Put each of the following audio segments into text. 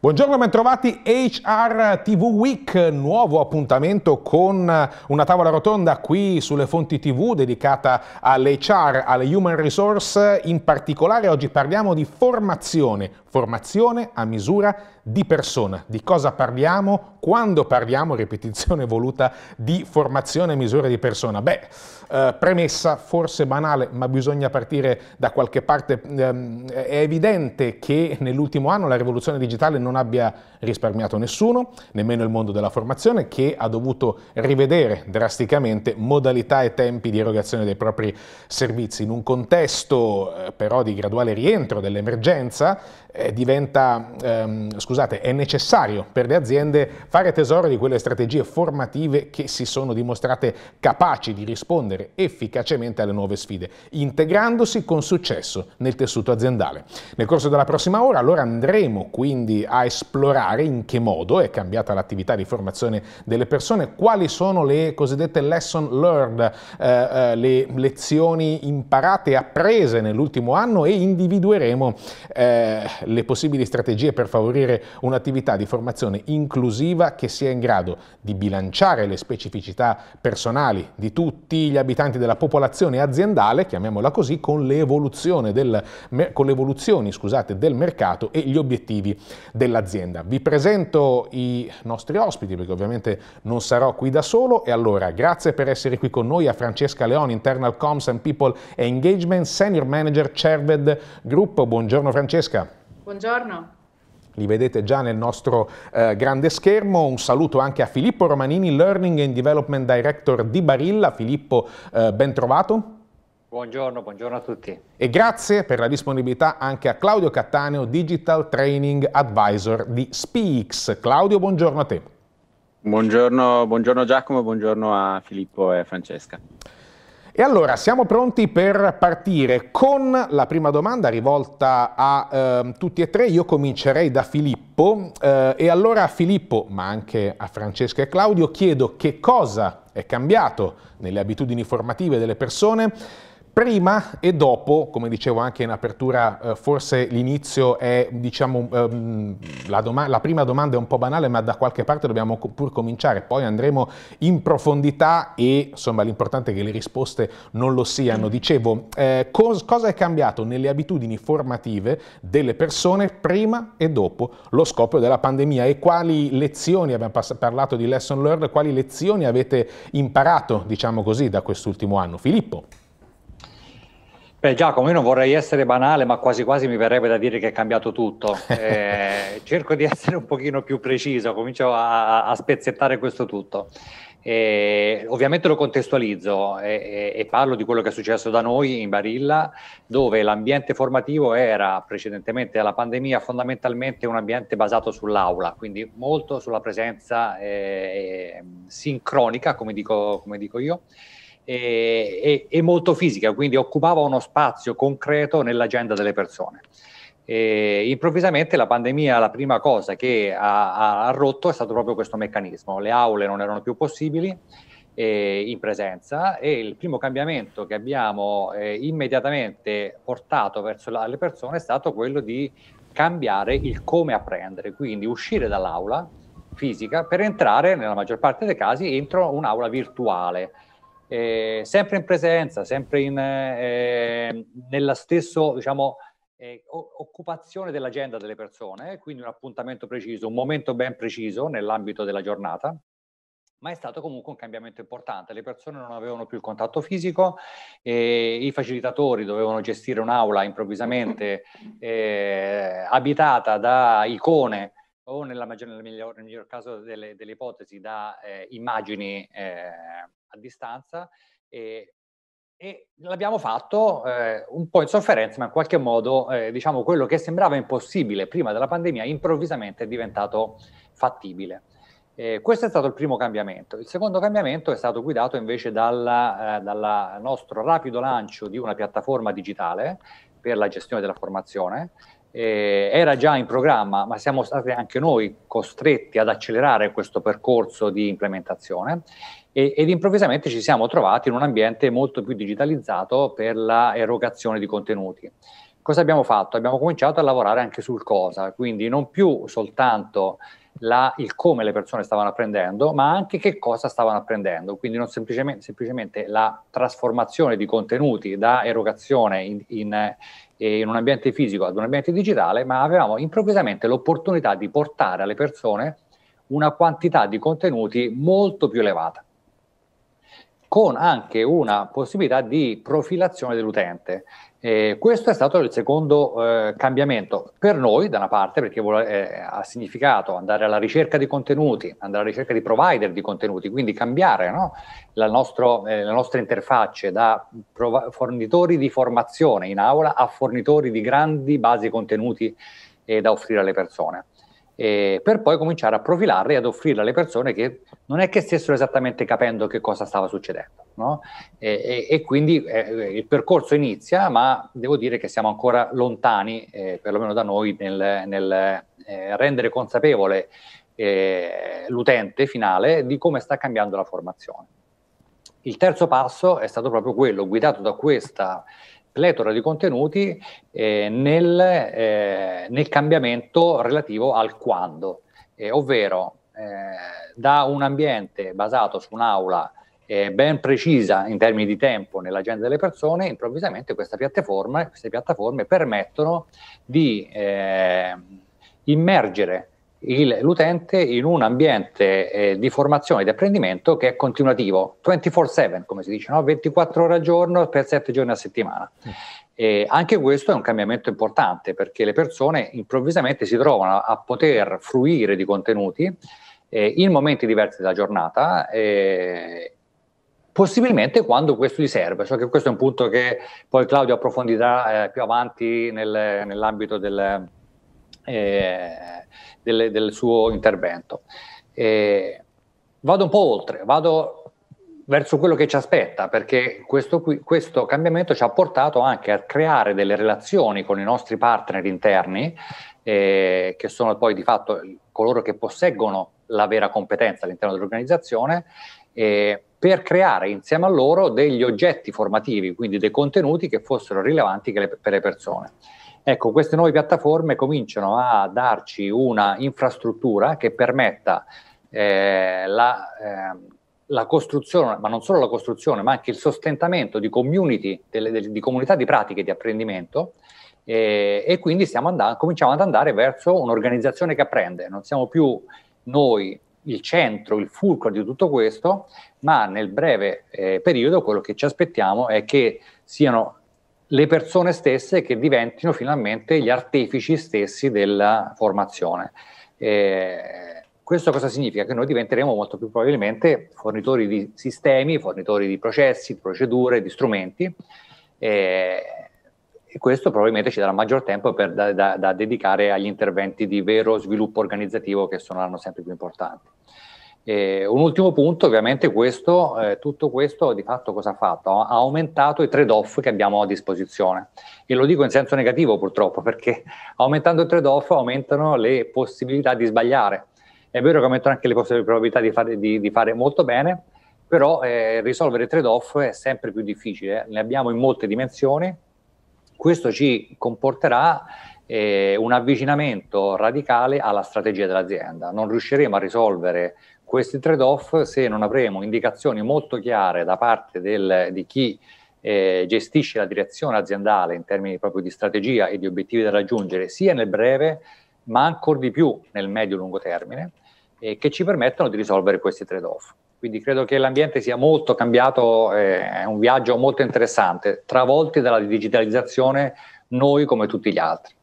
Buongiorno bentrovati HR TV Week, nuovo appuntamento con eh, una tavola rotonda qui sulle fonti TV dedicata all'HR, alle human resource, in particolare oggi parliamo di formazione, Formazione a misura di persona. Di cosa parliamo? Quando parliamo, ripetizione voluta, di formazione a misura di persona? Beh, eh, premessa forse banale, ma bisogna partire da qualche parte. Eh, è evidente che nell'ultimo anno la rivoluzione digitale non abbia risparmiato nessuno, nemmeno il mondo della formazione, che ha dovuto rivedere drasticamente modalità e tempi di erogazione dei propri servizi. In un contesto eh, però di graduale rientro dell'emergenza, eh, diventa, ehm, scusate, è necessario per le aziende fare tesoro di quelle strategie formative che si sono dimostrate capaci di rispondere efficacemente alle nuove sfide, integrandosi con successo nel tessuto aziendale. Nel corso della prossima ora allora andremo quindi a esplorare in che modo è cambiata l'attività di formazione delle persone, quali sono le cosiddette lesson learned, eh, eh le lezioni imparate e apprese nell'ultimo anno e individueremo eh, le possibili strategie per favorire un'attività di formazione inclusiva che sia in grado di bilanciare le specificità personali di tutti gli abitanti della popolazione aziendale, chiamiamola così, con le evoluzioni del, con le evoluzioni, scusate, del mercato e gli obiettivi dell'azienda. Vi presento i nostri ospiti perché ovviamente non sarò qui da solo e allora grazie per essere qui con noi a Francesca Leoni, Internal Comms and People Engagement, Senior Manager Cerved Group. Buongiorno Francesca. Buongiorno. Li vedete già nel nostro eh, grande schermo. Un saluto anche a Filippo Romanini, Learning and Development Director di Barilla. Filippo, eh, ben trovato. Buongiorno, buongiorno a tutti. E grazie per la disponibilità anche a Claudio Cattaneo, Digital Training Advisor di SPIX. Claudio, buongiorno a te. Buongiorno, buongiorno Giacomo, buongiorno a Filippo e a Francesca. E allora siamo pronti per partire con la prima domanda rivolta a eh, tutti e tre. Io comincerei da Filippo eh, e allora a Filippo, ma anche a Francesca e Claudio, chiedo che cosa è cambiato nelle abitudini formative delle persone prima e dopo, come dicevo anche in apertura, eh, forse l'inizio è, diciamo, ehm, la, doma la prima domanda è un po' banale, ma da qualche parte dobbiamo co pur cominciare, poi andremo in profondità e, insomma, l'importante è che le risposte non lo siano. Mm. Dicevo, eh, cos cosa è cambiato nelle abitudini formative delle persone prima e dopo lo scoppio della pandemia e quali lezioni, abbiamo parlato di lesson learned, quali lezioni avete imparato, diciamo così, da quest'ultimo anno? Filippo. Beh, Giacomo, io non vorrei essere banale, ma quasi quasi mi verrebbe da dire che è cambiato tutto. Eh, cerco di essere un pochino più preciso, comincio a, a spezzettare questo tutto. Eh, ovviamente lo contestualizzo e, eh, e, eh, e, parlo di quello che è successo da noi in Barilla, dove l'ambiente formativo era precedentemente alla pandemia fondamentalmente un ambiente basato sull'aula, quindi molto sulla presenza eh, sincronica, come dico, come dico io e, e, e molto fisica, quindi occupava uno spazio concreto nell'agenda delle persone. E improvvisamente la pandemia, la prima cosa che ha, ha, rotto è stato proprio questo meccanismo. Le aule non erano più possibili eh, in presenza e il primo cambiamento che abbiamo eh, immediatamente portato verso la, le persone è stato quello di cambiare il come apprendere, quindi uscire dall'aula fisica per entrare nella maggior parte dei casi entro un'aula virtuale eh, sempre in presenza, sempre in, eh, nella stessa diciamo, eh, occupazione dell'agenda delle persone, quindi un appuntamento preciso, un momento ben preciso nell'ambito della giornata, ma è stato comunque un cambiamento importante. Le persone non avevano più il contatto fisico, eh, i facilitatori dovevano gestire un'aula improvvisamente eh, abitata da icone o nella maggior, nel, miglior, nel miglior caso delle, delle ipotesi da eh, immagini eh, a distanza e, e l'abbiamo fatto eh, un po' in sofferenza, ma in qualche modo eh, diciamo quello che sembrava impossibile prima della pandemia improvvisamente è diventato fattibile. Eh, questo è stato il primo cambiamento. Il secondo cambiamento è stato guidato invece eh, dal nostro rapido lancio di una piattaforma digitale per la gestione della formazione, eh, era già in programma, ma siamo stati anche noi costretti ad accelerare questo percorso di implementazione e, ed improvvisamente ci siamo trovati in un ambiente molto più digitalizzato per l'erogazione di contenuti. Cosa abbiamo fatto? Abbiamo cominciato a lavorare anche sul cosa, quindi non più soltanto la, il come le persone stavano apprendendo, ma anche che cosa stavano apprendendo. Quindi non semplicemente, semplicemente la trasformazione di contenuti da erogazione in, in, eh, in un ambiente fisico ad un ambiente digitale, ma avevamo improvvisamente l'opportunità di portare alle persone una quantità di contenuti molto più elevata, con anche una possibilità di profilazione dell'utente. E questo è stato il secondo eh, cambiamento per noi, da una parte, perché eh, ha significato andare alla ricerca di contenuti, andare alla ricerca di provider di contenuti, quindi cambiare no? nostro, eh, le nostre interfacce da prov- fornitori di formazione in aula a fornitori di grandi basi contenuti eh, da offrire alle persone eh, per poi cominciare a profilarli e ad offrirli alle persone che non è che stessero esattamente capendo che cosa stava succedendo. No? E, e, e, quindi eh, il percorso inizia, ma devo dire che siamo ancora lontani, eh, perlomeno da noi, nel, nel eh, rendere consapevole eh, l'utente finale di come sta cambiando la formazione. Il terzo passo è stato proprio quello, guidato da questa pletora di contenuti eh, nel, eh, nel, cambiamento relativo al quando, eh, ovvero eh, da un ambiente basato su un'aula eh, ben precisa in termini di tempo nell'agenda delle persone, improvvisamente questa piattaforma, queste piattaforme permettono di eh, immergere il, l'utente in un ambiente eh, di formazione e di apprendimento che è continuativo, 24/7 come si dice, no? 24 ore al giorno per 7 giorni a settimana. Mm. E anche questo è un cambiamento importante perché le persone improvvisamente si trovano a poter fruire di contenuti eh, in momenti diversi della giornata. Eh, possibilmente quando questo gli serve. So che questo è un punto che poi Claudio approfondirà eh, più avanti nel, nell'ambito del, eh, del, del, suo intervento. Eh, vado un po' oltre, vado verso quello che ci aspetta, perché questo, qui, questo cambiamento ci ha portato anche a creare delle relazioni con i nostri partner interni, eh, che sono poi di fatto coloro che posseggono la vera competenza all'interno dell'organizzazione, eh, per creare insieme a loro degli oggetti formativi, quindi dei contenuti che fossero rilevanti per le persone. Ecco, queste nuove piattaforme cominciano a darci una infrastruttura che permetta eh, la, eh, la, costruzione, ma non solo la costruzione, ma anche il sostentamento di community, delle, delle, di comunità di pratiche di apprendimento eh, e quindi stiamo andando, cominciamo ad andare verso un'organizzazione che apprende. Non siamo più noi il centro, il fulcro di tutto questo, ma nel breve eh, periodo quello che ci aspettiamo è che siano le persone stesse che diventino finalmente gli artefici stessi della formazione. Eh, questo cosa significa? Che noi diventeremo molto più probabilmente fornitori di sistemi, fornitori di processi, di procedure, di strumenti eh, e questo probabilmente ci darà maggior tempo per, da, da, da dedicare agli interventi di vero sviluppo organizzativo che sono sempre più importanti. E eh, un ultimo punto, ovviamente questo, eh, tutto questo di fatto cosa ha fatto? Ha aumentato i trade-off che abbiamo a disposizione e lo dico in senso negativo purtroppo perché aumentando i trade-off aumentano le possibilità di sbagliare. È vero che aumentano anche le probabilità di fare, di, di fare molto bene, però eh, risolvere i trade-off è sempre più difficile, ne abbiamo in molte dimensioni, questo ci comporterà eh, un avvicinamento radicale alla strategia dell'azienda. Non riusciremo a risolvere questi trade-off se non avremo indicazioni molto chiare da parte del, di chi eh, gestisce la direzione aziendale in termini proprio di strategia e di obiettivi da raggiungere sia nel breve ma ancora di più nel medio-lungo termine eh, che ci permettano di risolvere questi trade-off. Quindi credo che l'ambiente sia molto cambiato, eh, è un viaggio molto interessante, travolti dalla digitalizzazione noi come tutti gli altri.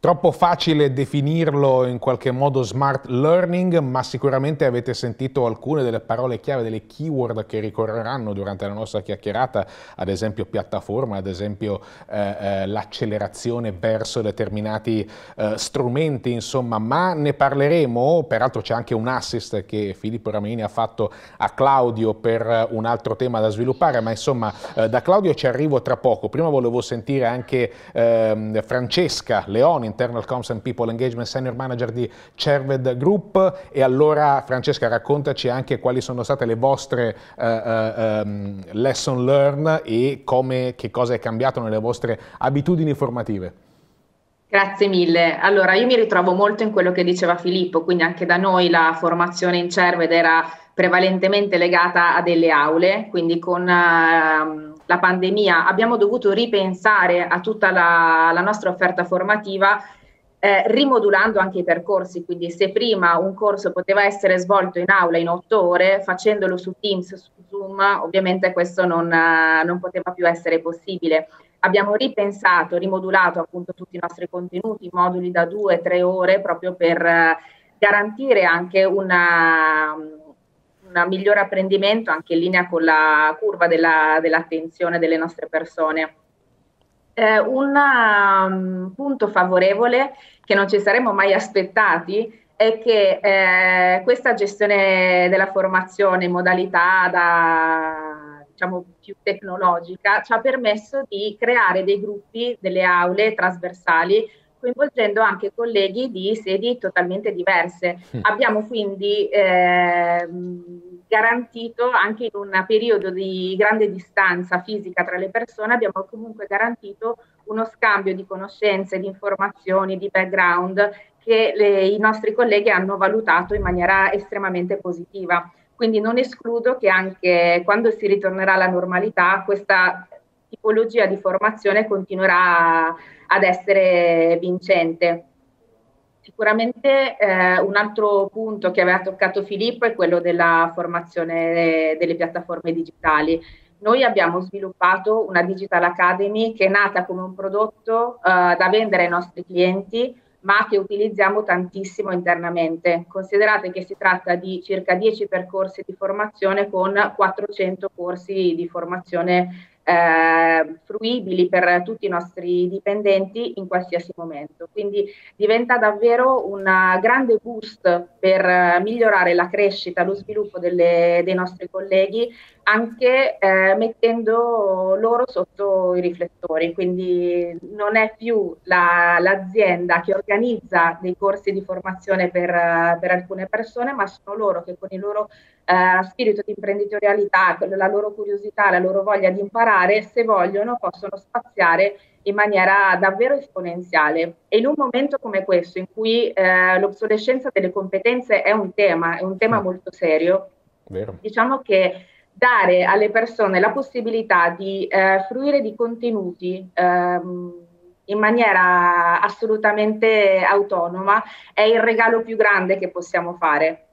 Troppo facile definirlo in qualche modo smart learning, ma sicuramente avete sentito alcune delle parole chiave, delle keyword che ricorreranno durante la nostra chiacchierata, ad esempio piattaforma, ad esempio eh, eh, l'accelerazione verso determinati eh, strumenti, insomma, ma ne parleremo, peraltro c'è anche un assist che Filippo Ramini ha fatto a Claudio per eh, un altro tema da sviluppare, ma insomma eh, da Claudio ci arrivo tra poco. Prima volevo sentire anche ehm, Francesca Leoni, Internal Comms and People Engagement Senior Manager di Cerved Group. E allora Francesca raccontaci anche quali sono state le vostre uh, um, lesson learned e come, che cosa è cambiato nelle vostre abitudini formative. Grazie mille. Allora, io mi ritrovo molto in quello che diceva Filippo, quindi anche da noi la formazione in Cerved era prevalentemente legata a delle aule, quindi con... Uh, la pandemia, abbiamo dovuto ripensare a tutta la, la nostra offerta formativa eh, rimodulando anche i percorsi, quindi se prima un corso poteva essere svolto in aula in otto ore, facendolo su Teams, su Zoom, ovviamente questo non, eh, non poteva più essere possibile. Abbiamo ripensato, rimodulato appunto tutti i nostri contenuti, moduli da due, tre ore, proprio per eh, garantire anche una, un migliore apprendimento anche in linea con la curva della, dell'attenzione delle nostre persone. Eh, un um, punto favorevole che non ci saremmo mai aspettati è che eh, questa gestione della formazione in modalità da, diciamo, più tecnologica ci ha permesso di creare dei gruppi, delle aule trasversali coinvolgendo anche colleghi di sedi totalmente diverse. Mm. Abbiamo quindi eh, garantito, anche in un periodo di grande distanza fisica tra le persone, abbiamo comunque garantito uno scambio di conoscenze, di informazioni, di background che le, i nostri colleghi hanno valutato in maniera estremamente positiva. Quindi non escludo che anche quando si ritornerà alla normalità questa tipologia di formazione continuerà a ad essere vincente. Sicuramente eh, un altro punto che aveva toccato Filippo è quello della formazione delle piattaforme digitali. Noi abbiamo sviluppato una Digital Academy che è nata come un prodotto eh, da vendere ai nostri clienti, ma che utilizziamo tantissimo internamente. Considerate che si tratta di circa 10 percorsi di formazione con 400 corsi di formazione eh, fruibili per tutti i nostri dipendenti in qualsiasi momento. Quindi diventa davvero un grande boost per migliorare la crescita, lo sviluppo delle, dei nostri colleghi anche eh, mettendo loro sotto i riflettori, quindi non è più la, l'azienda che organizza dei corsi di formazione per, per, alcune persone, ma sono loro che con il loro eh, spirito di imprenditorialità, la loro curiosità, la loro voglia di imparare, se vogliono possono spaziare in maniera davvero esponenziale. E in un momento come questo, in cui eh, l'obsolescenza delle competenze è un tema, è un tema molto serio, Vero. diciamo che dare alle persone la possibilità di eh, fruire di contenuti ehm, in maniera assolutamente autonoma è il regalo più grande che possiamo fare.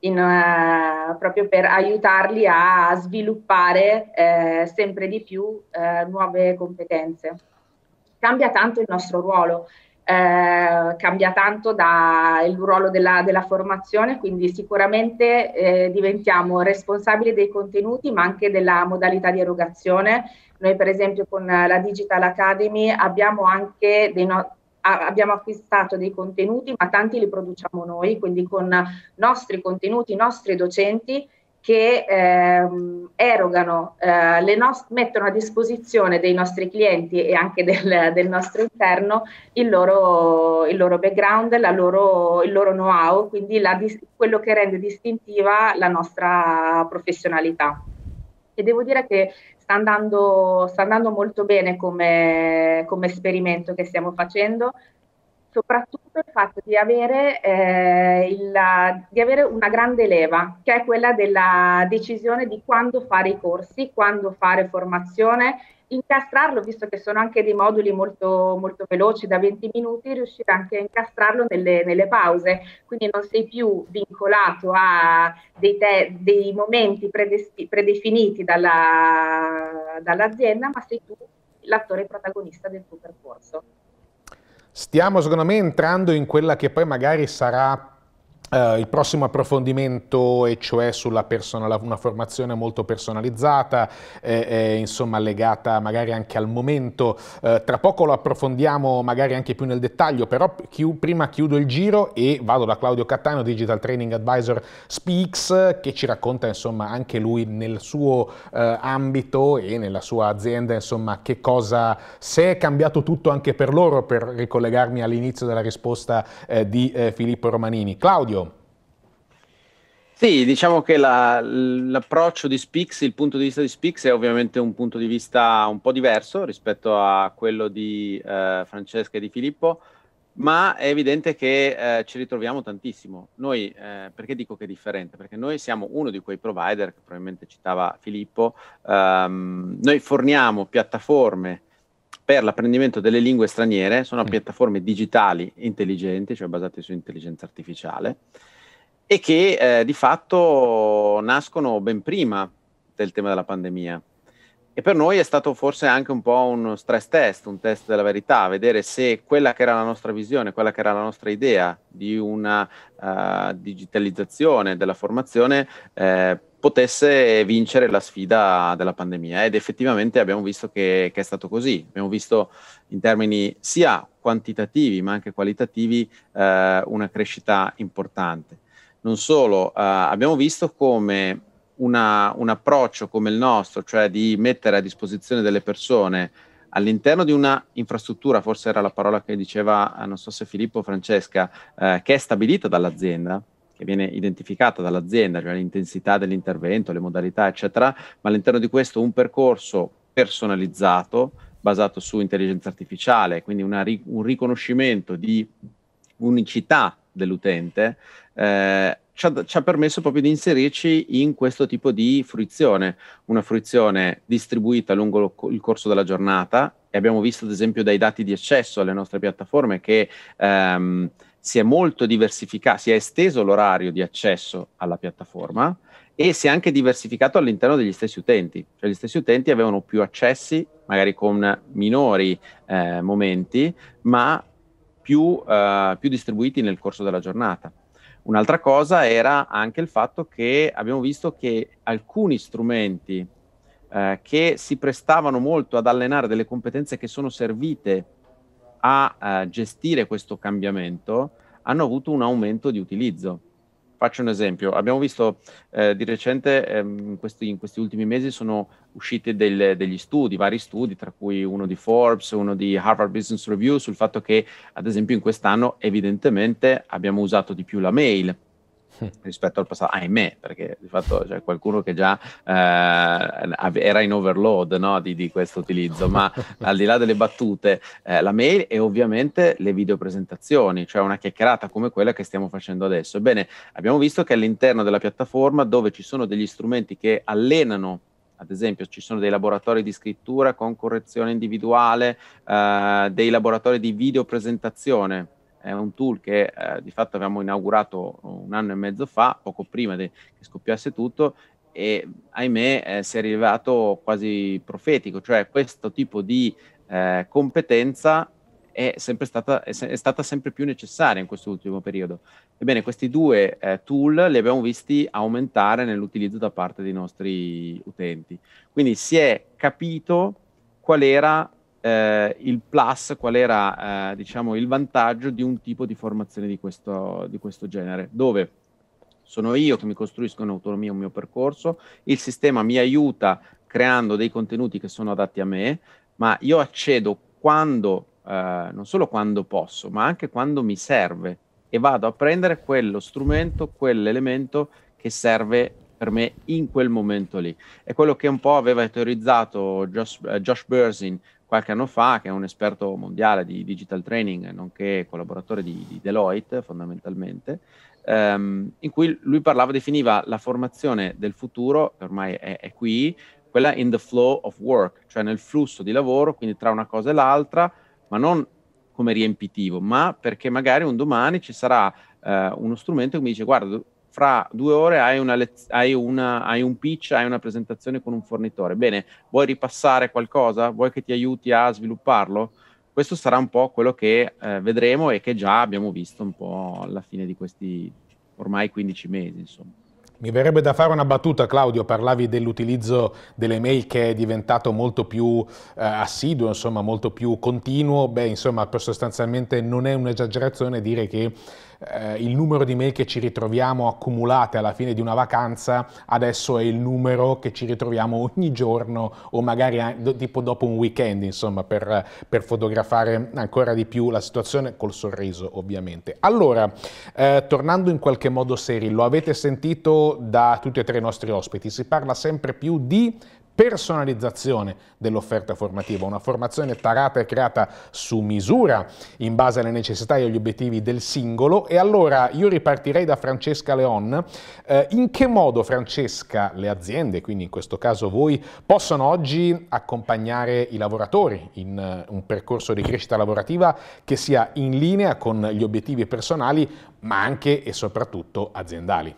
In, eh, proprio per aiutarli a sviluppare eh, sempre di più eh, nuove competenze. Cambia tanto il nostro ruolo eh, cambia tanto dal ruolo della, della, formazione, quindi sicuramente eh, diventiamo responsabili dei contenuti ma anche della modalità di erogazione. Noi per esempio con la Digital Academy abbiamo anche dei no- abbiamo acquistato dei contenuti ma tanti li produciamo noi, quindi con nostri contenuti, nostri docenti che ehm, erogano, eh, nost- mettono a disposizione dei nostri clienti e anche del, del nostro interno il loro, il loro background, loro, il loro know-how, quindi la, quello che rende distintiva la nostra professionalità. E devo dire che sta andando, sta andando molto bene come, come esperimento che stiamo facendo soprattutto il fatto di avere, eh, il, di avere, una grande leva, che è quella della decisione di quando fare i corsi, quando fare formazione, incastrarlo, visto che sono anche dei moduli molto, molto veloci, da 20 minuti, riuscire anche a incastrarlo nelle, nelle pause, quindi non sei più vincolato a dei, te, dei momenti predefiniti dalla, dall'azienda, ma sei tu l'attore protagonista del tuo percorso. Stiamo secondo me entrando in quella che poi magari sarà Uh, il prossimo approfondimento e cioè sulla persona, una formazione molto personalizzata, eh, eh, insomma legata magari anche al momento. Uh, tra poco lo approfondiamo magari anche più nel dettaglio, però chi, prima chiudo il giro e vado da Claudio Cattano, Digital Training Advisor Speaks, che ci racconta insomma anche lui nel suo uh, ambito e nella sua azienda insomma che cosa, se è cambiato tutto anche per loro, per ricollegarmi all'inizio della risposta di Filippo Romanini. Claudio, sì, diciamo che la, l'approccio di Spix, il punto di vista di Spix è ovviamente un punto di vista un po' diverso rispetto a quello di eh, Francesca e di Filippo, ma è evidente che eh, ci ritroviamo tantissimo. Noi, eh, perché dico che è differente? Perché noi siamo uno di quei provider che probabilmente citava Filippo, ehm, noi forniamo piattaforme per l'apprendimento delle lingue straniere, sono piattaforme digitali intelligenti, cioè basate su intelligenza artificiale, e che eh, di fatto nascono ben prima del tema della pandemia. E per noi è stato forse anche un po' uno stress test, un test della verità, vedere se quella che era la nostra visione, quella che era la nostra idea di una uh, digitalizzazione della formazione eh, potesse vincere la sfida della pandemia. Ed effettivamente abbiamo visto che, che, è stato così. Abbiamo visto in termini sia quantitativi ma anche qualitativi eh, una crescita importante. Non solo, eh, abbiamo visto come una, un approccio come il nostro, cioè di mettere a disposizione delle persone all'interno di una infrastruttura, forse era la parola che diceva, eh, non so se Filippo o Francesca, eh, che è stabilita dall'azienda, che viene identificata dall'azienda, cioè l'intensità dell'intervento, le modalità, eccetera, ma all'interno di questo un percorso personalizzato, basato su intelligenza artificiale, quindi una, un riconoscimento di unicità dell'utente, eh, ci, ha, ci ha permesso proprio di inserirci in questo tipo di fruizione, una fruizione distribuita lungo lo, il corso della giornata e abbiamo visto ad esempio dai dati di accesso alle nostre piattaforme che ehm, si è molto diversificato, si è esteso l'orario di accesso alla piattaforma e si è anche diversificato all'interno degli stessi utenti, cioè gli stessi utenti avevano più accessi, magari con minori eh, momenti, ma più, eh, più distribuiti nel corso della giornata. Un'altra cosa era anche il fatto che abbiamo visto che alcuni strumenti eh, che si prestavano molto ad allenare delle competenze che sono servite a eh, gestire questo cambiamento hanno avuto un aumento di utilizzo. Faccio un esempio, abbiamo visto eh, di recente, ehm, questi, in questi ultimi mesi sono usciti del, degli studi, vari studi, tra cui uno di Forbes, uno di Harvard Business Review, sul fatto che, ad esempio, in quest'anno evidentemente abbiamo usato di più la mail rispetto al passato, ahimè, perché di fatto c'è qualcuno che già eh, era in overload no, di, di, questo utilizzo, ma al di là delle battute, eh, la mail e ovviamente le videopresentazioni, cioè una chiacchierata come quella che stiamo facendo adesso. Ebbene, abbiamo visto che all'interno della piattaforma dove ci sono degli strumenti che allenano ad esempio ci sono dei laboratori di scrittura con correzione individuale, eh, dei laboratori di videopresentazione è un tool che eh, di fatto abbiamo inaugurato un anno e mezzo fa, poco prima de- che scoppiasse tutto, e ahimè eh, si è rivelato quasi profetico, cioè questo tipo di eh, competenza è, stata, è, stata sempre più necessaria in questo ultimo periodo. Ebbene, questi due eh, tool li abbiamo visti aumentare nell'utilizzo da parte dei nostri utenti. Quindi si è capito qual era eh, il plus, qual era eh, diciamo, il vantaggio di un tipo di formazione di questo, di questo genere, dove sono io che mi costruisco in autonomia un mio percorso, il sistema mi aiuta creando dei contenuti che sono adatti a me, ma io accedo quando, eh, non solo quando posso, ma anche quando mi serve e vado a prendere quello strumento, quell'elemento che serve per me in quel momento lì. È quello che un po' aveva teorizzato Josh, eh, Josh Bersin qualche anno fa, che è un esperto mondiale di digital training, nonché collaboratore di, di Deloitte fondamentalmente, ehm, in cui lui parlava, definiva la formazione del futuro, che ormai è, è qui, quella in the flow of work, cioè nel flusso di lavoro, quindi tra una cosa e l'altra, ma non come riempitivo, ma perché magari un domani ci sarà eh, uno strumento che mi dice guarda, fra due ore hai, una lez- hai, una, hai un pitch, hai una presentazione con un fornitore. Bene, vuoi ripassare qualcosa? Vuoi che ti aiuti a svilupparlo? Questo sarà un po' quello che eh, vedremo e che già abbiamo visto un po' alla fine di questi ormai 15 mesi, insomma. Mi verrebbe da fare una battuta, Claudio, parlavi dell'utilizzo delle mail che è diventato molto più eh, assiduo, insomma, molto più continuo. Beh, insomma, sostanzialmente non è un'esagerazione dire che eh, il numero di mail che ci ritroviamo accumulate alla fine di una vacanza adesso è il numero che ci ritroviamo ogni giorno o magari tipo dopo un weekend, insomma, per, per, fotografare ancora di più la situazione col sorriso, ovviamente. Allora, eh, tornando in qualche modo seri, lo avete sentito da tutti e tre i nostri ospiti, si parla sempre più di personalizzazione dell'offerta formativa, una formazione tarata e creata su misura in base alle necessità e agli obiettivi del singolo. E allora io ripartirei da Francesca Leon. Eh, in che modo Francesca le aziende, quindi in questo caso voi, possono oggi accompagnare i lavoratori in eh, un percorso di crescita lavorativa che sia in linea con gli obiettivi personali ma anche e soprattutto aziendali?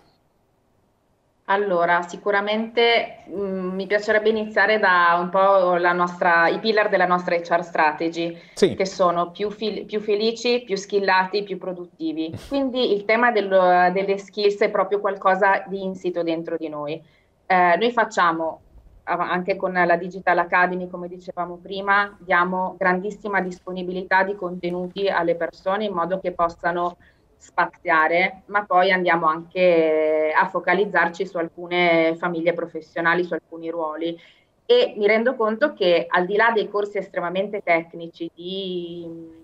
Allora, sicuramente mh, mm, mi piacerebbe iniziare da un po' nostra, i pillar della nostra HR strategy, sì. che sono più, fil- più, felici, più skillati, più produttivi. Quindi il tema del, delle skills è proprio qualcosa di insito dentro di noi. Eh, noi facciamo, anche con la Digital Academy, come dicevamo prima, diamo grandissima disponibilità di contenuti alle persone in modo che possano spaziare, ma poi andiamo anche a focalizzarci su alcune famiglie professionali, su alcuni ruoli. E mi rendo conto che al di là dei corsi estremamente tecnici di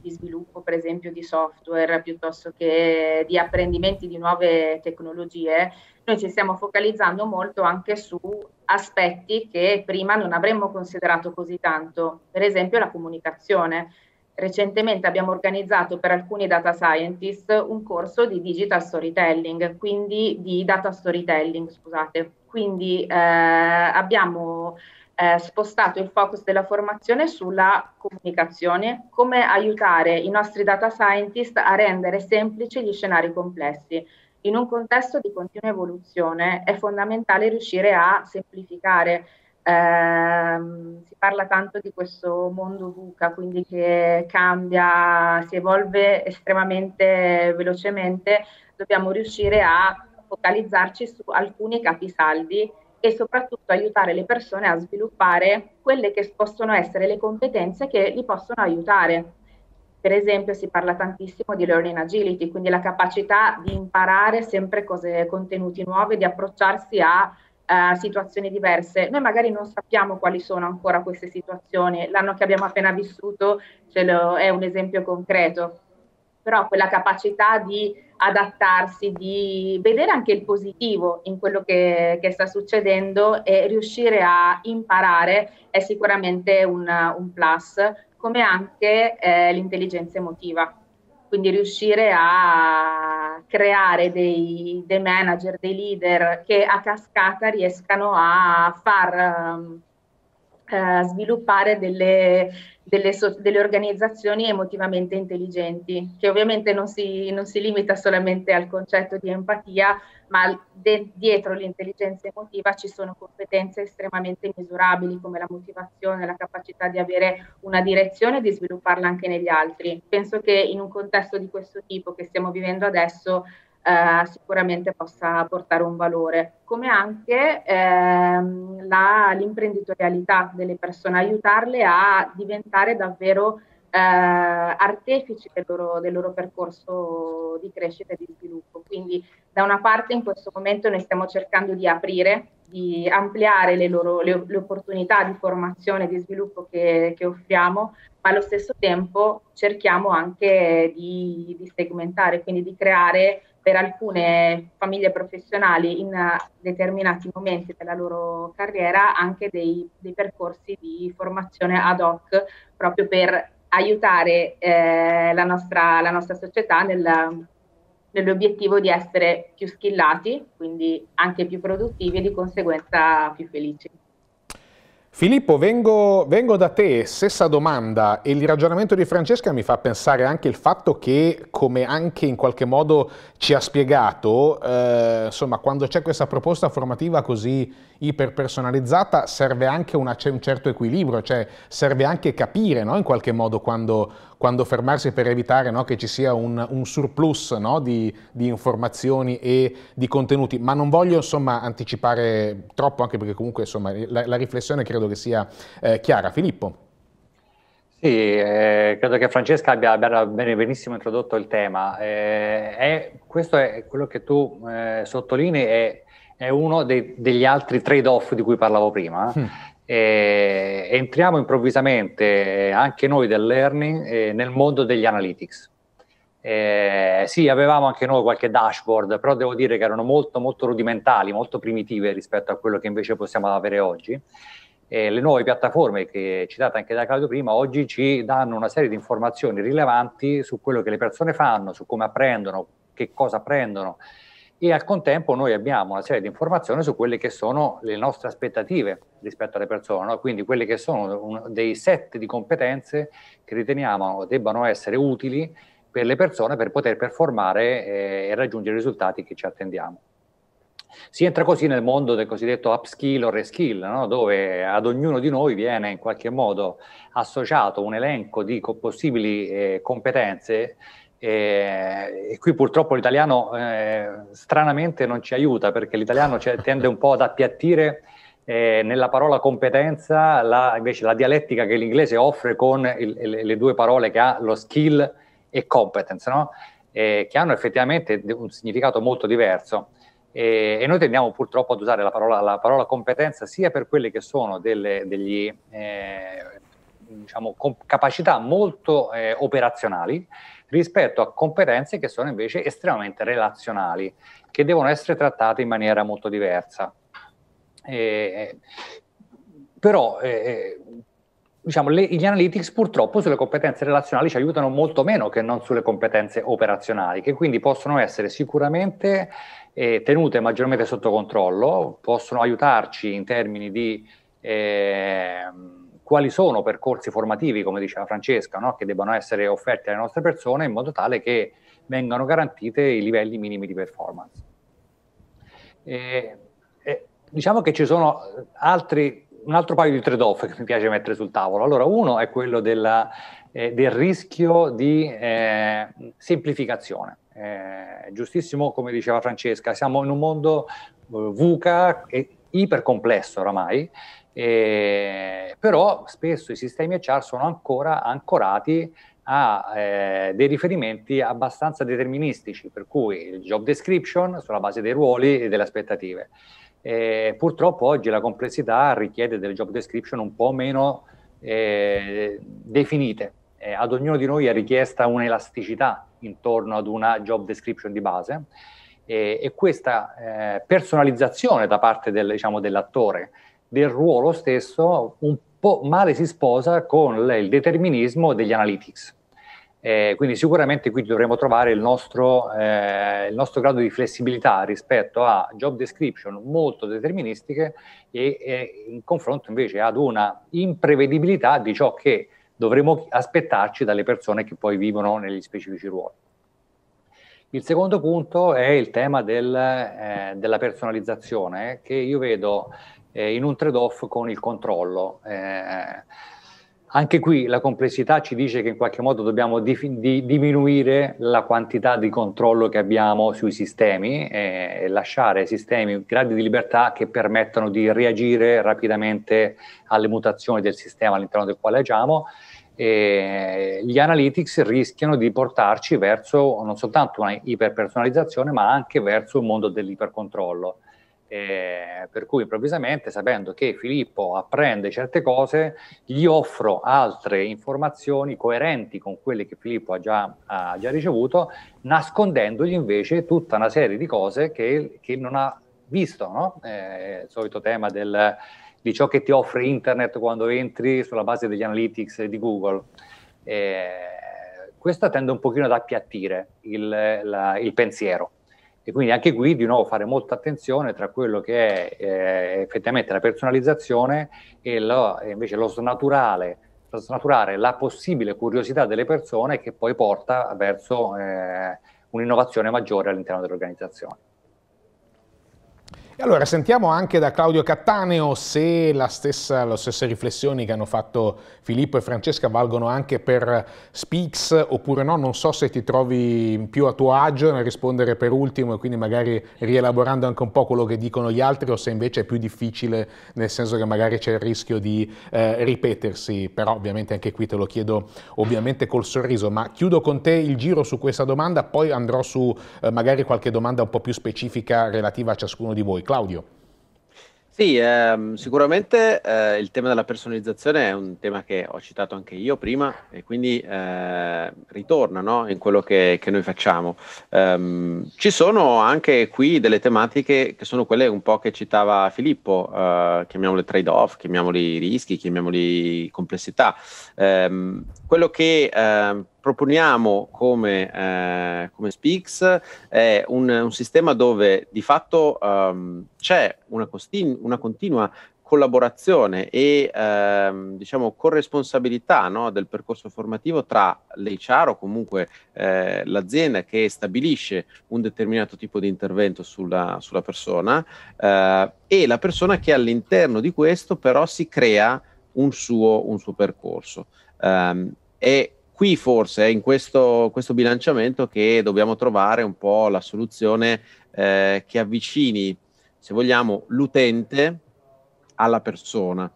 di sviluppo, per esempio, di software piuttosto che di apprendimenti di nuove tecnologie, noi ci stiamo focalizzando molto anche su aspetti che prima non avremmo considerato così tanto, per esempio la comunicazione. Recentemente abbiamo organizzato per alcuni data scientist un corso di digital storytelling, quindi di data storytelling, scusate. Quindi eh, abbiamo eh, spostato il focus della formazione sulla comunicazione, come aiutare i nostri data scientist a rendere semplici gli scenari complessi. In un contesto di continua evoluzione è fondamentale riuscire a semplificare eh, si parla tanto di questo mondo VUCA, quindi che cambia, si evolve estremamente velocemente, dobbiamo riuscire a focalizzarci su alcuni capisaldi e soprattutto aiutare le persone a sviluppare quelle che possono essere le competenze che li possono aiutare. Per esempio si parla tantissimo di learning agility, quindi la capacità di imparare sempre cose, contenuti nuovi, di approcciarsi a eh, situazioni diverse. Noi magari non sappiamo quali sono ancora queste situazioni, l'anno che abbiamo appena vissuto ce lo, è un esempio concreto, però quella capacità di adattarsi, di vedere anche il positivo in quello che, che sta succedendo e riuscire a imparare è sicuramente un, un plus, come anche eh, l'intelligenza emotiva quindi riuscire a creare dei, dei manager, dei leader che a cascata riescano a far... Um, eh, sviluppare delle, delle, so- delle, organizzazioni emotivamente intelligenti, che ovviamente non si, non si limita solamente al concetto di empatia, ma de- dietro l'intelligenza emotiva ci sono competenze estremamente misurabili come la motivazione, la capacità di avere una direzione e di svilupparla anche negli altri. Penso che in un contesto di questo tipo che stiamo vivendo adesso eh, sicuramente possa portare un valore, come anche ehm, la, l'imprenditorialità delle persone, aiutarle a diventare davvero eh, artefici del loro, del loro, percorso di crescita e di sviluppo. Quindi da una parte in questo momento noi stiamo cercando di aprire, di ampliare le, loro, le, le opportunità di formazione e di sviluppo che, che, offriamo, ma allo stesso tempo cerchiamo anche di, di segmentare, quindi di creare per alcune famiglie professionali in determinati momenti della loro carriera anche dei, dei percorsi di formazione ad hoc proprio per aiutare eh, la, nostra, la, nostra, società nel, nell'obiettivo di essere più skillati, quindi anche più produttivi e di conseguenza più felici. Filippo, vengo, vengo, da te, stessa domanda, e il ragionamento di Francesca mi fa pensare anche il fatto che, come anche in qualche modo ci ha spiegato, eh, insomma, quando c'è questa proposta formativa così iperpersonalizzata serve anche una, un certo equilibrio, cioè serve anche capire no? in qualche modo quando, quando fermarsi per evitare no? che ci sia un, un surplus no? di, di, informazioni e di contenuti, ma non voglio insomma, anticipare troppo anche perché comunque insomma, la, la, riflessione credo che sia eh, chiara. Filippo. Sì, eh, credo che Francesca abbia, abbia benissimo introdotto il tema. Eh, è, questo è quello che tu eh, sottolinei, è è uno dei, degli altri trade-off di cui parlavo prima. Eh. Mm. E, eh, entriamo improvvisamente eh, anche noi del learning eh, nel mondo degli analytics. Eh, sì, avevamo anche noi qualche dashboard, però devo dire che erano molto, molto rudimentali, molto primitive rispetto a quello che invece possiamo avere oggi. Eh, le nuove piattaforme che citate anche da Claudio prima, oggi ci danno una serie di informazioni rilevanti su quello che le persone fanno, su come apprendono, che cosa apprendono, e al contempo noi abbiamo una serie di informazioni su quelle che sono le nostre aspettative rispetto alle persone, no? quindi quelle che sono un, dei set di competenze che riteniamo debbano essere utili per le persone per poter performare eh, e raggiungere i risultati che ci attendiamo. Si entra così nel mondo del cosiddetto upskill o reskill, no? dove ad ognuno di noi viene in qualche modo associato un elenco di possibili eh, competenze e, e qui purtroppo l'italiano eh, stranamente non ci aiuta perché l'italiano tende un po' ad appiattire eh, nella parola competenza la, invece la dialettica che l'inglese offre con il, le, le, due parole che ha lo skill e competence, no? eh, che hanno effettivamente un significato molto diverso. E, e noi tendiamo purtroppo ad usare la parola, la parola, competenza sia per quelle che sono delle degli, eh, diciamo, com- capacità molto eh, operazionali, rispetto a competenze che sono invece estremamente relazionali, che devono essere trattate in maniera molto diversa. Eh, però eh, eh, diciamo, le, gli analytics purtroppo sulle competenze relazionali ci aiutano molto meno che non sulle competenze operazionali, che quindi possono essere sicuramente eh, tenute maggiormente sotto controllo, possono aiutarci in termini di... Eh, quali sono percorsi formativi, come diceva Francesca, no? che debbano essere offerti alle nostre persone in modo tale che vengano garantite i livelli minimi di performance. E, e, diciamo che ci sono altri, un altro paio di trade-off che mi piace mettere sul tavolo. Allora, uno è quello della, eh, del rischio di eh, semplificazione. Eh, giustissimo, come diceva Francesca, siamo in un mondo eh, VUCA ipercomplesso oramai, eh, però spesso i sistemi HR sono ancora ancorati a eh, dei riferimenti abbastanza deterministici, per cui il job description sulla base dei ruoli e delle aspettative. Eh, purtroppo oggi la complessità richiede delle job description un po' meno eh, definite. ad ognuno di noi è richiesta un'elasticità intorno ad una job description di base e questa eh, personalizzazione da parte del, diciamo, dell'attore del ruolo stesso un po' male si sposa con il determinismo degli analytics. Eh, quindi sicuramente qui dovremo trovare il nostro, eh, il nostro, grado di flessibilità rispetto a job description molto deterministiche e, e eh, in confronto invece ad una imprevedibilità di ciò che dovremo aspettarci dalle persone che poi vivono negli specifici ruoli. Il secondo punto è il tema del, eh, della personalizzazione, che io vedo eh, in un trade-off con il controllo. Eh, anche qui la complessità ci dice che in qualche modo dobbiamo di, di, diminuire la quantità di controllo che abbiamo sui sistemi eh, e lasciare sistemi gradi di libertà che permettano di reagire rapidamente alle mutazioni del sistema all'interno del quale agiamo. E gli analytics rischiano di portarci verso non soltanto una iperpersonalizzazione, ma anche verso un mondo dell'ipercontrollo. Eh, per cui improvvisamente, sapendo che Filippo apprende certe cose, gli offro altre informazioni coerenti con quelle che Filippo ha già, ha già ricevuto, nascondendogli invece tutta una serie di cose che, che non ha visto. No? Eh, il solito tema del, di ciò che ti offre internet quando entri sulla base degli analytics di Google. Eh, questo tende un pochino ad appiattire il, la, il pensiero e quindi anche qui di nuovo fare molta attenzione tra quello che è eh, effettivamente la personalizzazione e, lo, invece lo snaturare, lo snaturare la possibile curiosità delle persone che poi porta verso eh, un'innovazione maggiore all'interno dell'organizzazione. E allora sentiamo anche da Claudio Cattaneo se stessa, le stesse riflessioni che hanno fatto Filippo e Francesca valgono anche per Spix oppure no, non so se ti trovi più a tuo agio nel rispondere per ultimo e quindi magari rielaborando anche un po' quello che dicono gli altri o se invece è più difficile nel senso che magari c'è il rischio di eh, ripetersi, però ovviamente anche qui te lo chiedo ovviamente col sorriso, ma chiudo con te il giro su questa domanda, poi andrò su eh, magari qualche domanda un po' più specifica relativa a ciascuno di voi. Claudio. Sì, ehm, sicuramente eh, il tema della personalizzazione è un tema che ho citato anche io prima e quindi eh, ritorna no, in quello che, che noi facciamo. Ehm, ci sono anche qui delle tematiche che sono quelle un po' che citava Filippo, eh, chiamiamole trade-off, chiamiamoli rischi, chiamiamoli complessità. Ehm, quello che ehm, proponiamo come, eh, come Speaks è un, un, sistema dove di fatto um, c'è una, costi- una continua collaborazione e ehm, diciamo corresponsabilità no, del percorso formativo tra l'HR o comunque eh, l'azienda che stabilisce un determinato tipo di intervento sulla, sulla persona eh, e la persona che all'interno di questo però si crea un suo, un suo percorso. Um, ehm, è qui forse è eh, in questo, questo, bilanciamento che dobbiamo trovare un po' la soluzione eh, che avvicini, se vogliamo, l'utente alla persona.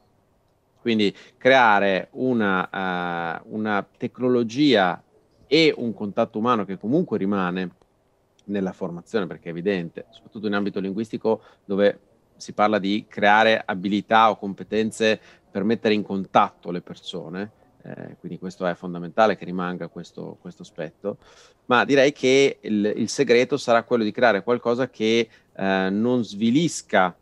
Quindi creare una, uh, una tecnologia e un contatto umano che comunque rimane nella formazione, perché è evidente, soprattutto in ambito linguistico dove si parla di creare abilità o competenze per mettere in contatto le persone, eh, quindi questo è fondamentale che rimanga questo, questo aspetto, ma direi che il, il, segreto sarà quello di creare qualcosa che eh, non svilisca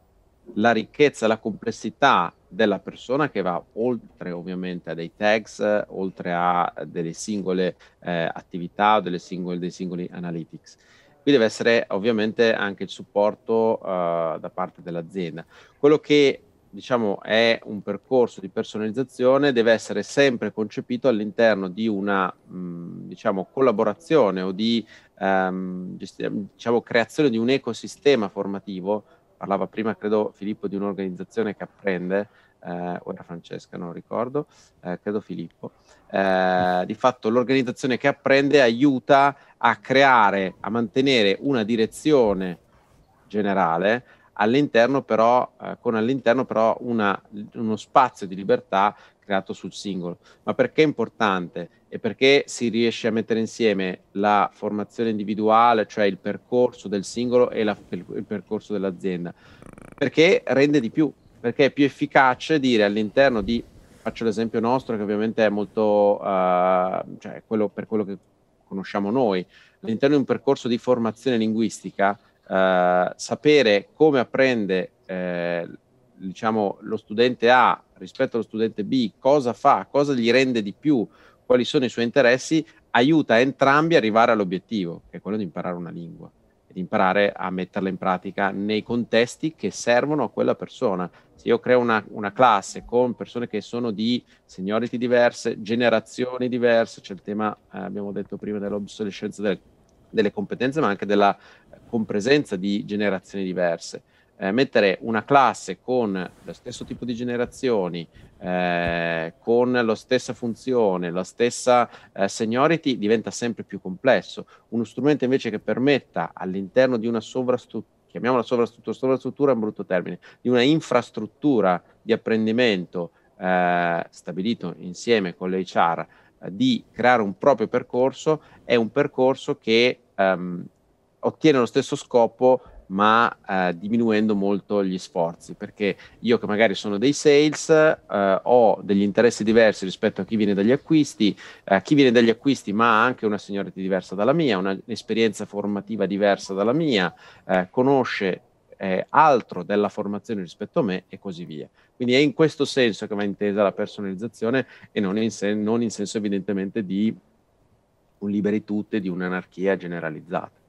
la ricchezza, la complessità della persona che va oltre ovviamente a dei tags, oltre a delle singole eh, attività o singole, dei singoli analytics. Qui deve essere ovviamente anche il supporto eh, da parte dell'azienda. Quello che diciamo, è un percorso di personalizzazione, deve essere sempre concepito all'interno di una mh, diciamo, collaborazione o di ehm, diciamo, creazione di un ecosistema formativo. Parlava prima, credo, Filippo, di un'organizzazione che apprende, eh, o era Francesca, non ricordo, eh, credo Filippo. Eh, di fatto l'organizzazione che apprende aiuta a creare, a mantenere una direzione generale, all'interno però, eh, con all'interno però una, uno spazio di libertà creato sul singolo. Ma perché è importante? E perché si riesce a mettere insieme la formazione individuale, cioè il percorso del singolo e la, il percorso dell'azienda? Perché rende di più, perché è più efficace dire all'interno di, faccio l'esempio nostro che ovviamente è molto, eh, cioè quello, per quello che conosciamo noi, all'interno di un percorso di formazione linguistica, eh, sapere come apprende eh, diciamo, lo studente A rispetto allo studente B, cosa fa, cosa gli rende di più, quali sono i suoi interessi, aiuta entrambi ad arrivare all'obiettivo, che è quello di imparare una lingua di imparare a metterla in pratica nei contesti che servono a quella persona. Se io creo una, una classe con persone che sono di seniority diverse, generazioni diverse, c'è il tema, eh, abbiamo detto prima, dell'obsolescenza delle, delle competenze, ma anche della con presenza di generazioni diverse. Eh, mettere una classe con lo stesso tipo di generazioni, eh, con la stessa funzione, la stessa eh, seniority diventa sempre più complesso. Uno strumento invece che permetta all'interno di una sovrastruttura chiamiamola sovrastruttura, sovrastruttura è un brutto termine, di una infrastruttura di apprendimento eh, stabilito insieme con l'HR eh, di creare un proprio percorso, è un percorso che ehm, ottiene lo stesso scopo ma eh, diminuendo molto gli sforzi, perché io che magari sono dei sales eh, ho degli interessi diversi rispetto a chi viene dagli acquisti, eh, chi viene dagli acquisti ma ha anche una seniority diversa dalla mia, un'esperienza formativa diversa dalla mia, eh, conosce eh, altro della formazione rispetto a me e così via. Quindi è in questo senso che va intesa la personalizzazione e non in, sen- non in senso evidentemente di un liberi tutte, di un'anarchia generalizzata.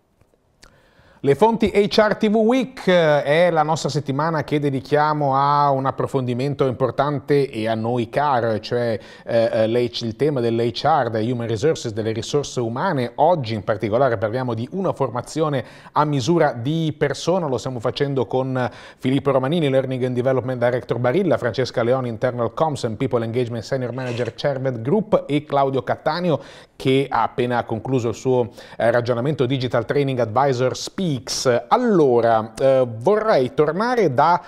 Le fonti HR TV Week eh, è la nostra settimana che dedichiamo a un approfondimento importante e a noi caro, cioè eh, eh il tema dell'HR, delle human resources, delle risorse umane. Oggi in particolare parliamo di una formazione a misura di persona, lo stiamo facendo con Filippo Romanini, Learning and Development Director Barilla, Francesca Leoni, Internal Comms and People Engagement Senior Manager Cerved Group e Claudio Cattaneo che ha appena concluso il suo eh, ragionamento Digital Training Advisor Speed X. Allora, eh, vorrei tornare da,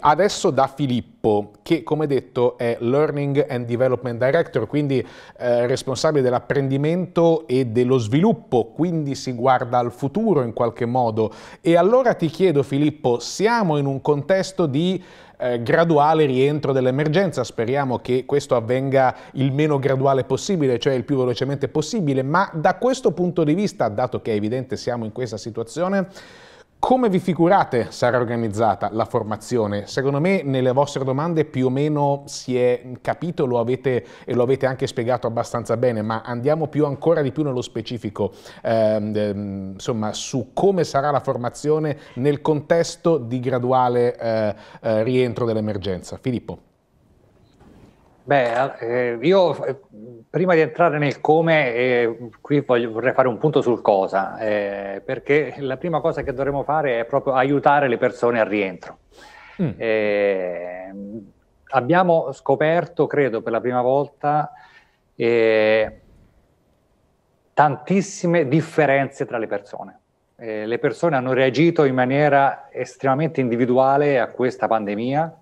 adesso da Filippo Pippo, che come detto è Learning and Development Director, quindi eh, responsabile dell'apprendimento e dello sviluppo, quindi si guarda al futuro in qualche modo. E allora ti chiedo Filippo, siamo in un contesto di eh, graduale rientro dell'emergenza, speriamo che questo avvenga il meno graduale possibile, cioè il più velocemente possibile, ma da questo punto di vista, dato che è evidente siamo in questa situazione, come vi figurate sarà organizzata la formazione? Secondo me nelle vostre domande più o meno si è capito lo avete, e lo avete anche spiegato abbastanza bene, ma andiamo più ancora di più nello specifico ehm, ehm insomma, su come sarà la formazione nel contesto di graduale eh, eh rientro dell'emergenza. Filippo. Beh, eh, io eh, prima di entrare nel come, eh, qui voglio, vorrei fare un punto sul cosa, eh, perché la prima cosa che dovremmo fare è proprio aiutare le persone al rientro. Mm. Eh, abbiamo scoperto, credo, per la prima volta tantissime differenze tra le persone. le persone hanno reagito in maniera estremamente individuale a questa pandemia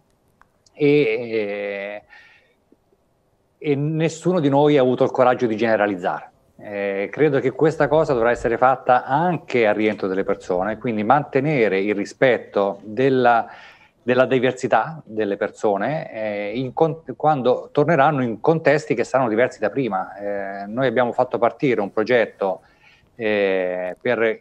e e nessuno di noi ha avuto il coraggio di generalizzare. Eh, credo che questa cosa dovrà essere fatta anche al rientro delle persone, quindi mantenere il rispetto della, della diversità delle persone eh, cont- quando torneranno in contesti che saranno diversi da prima. Eh, noi abbiamo fatto partire un progetto eh, per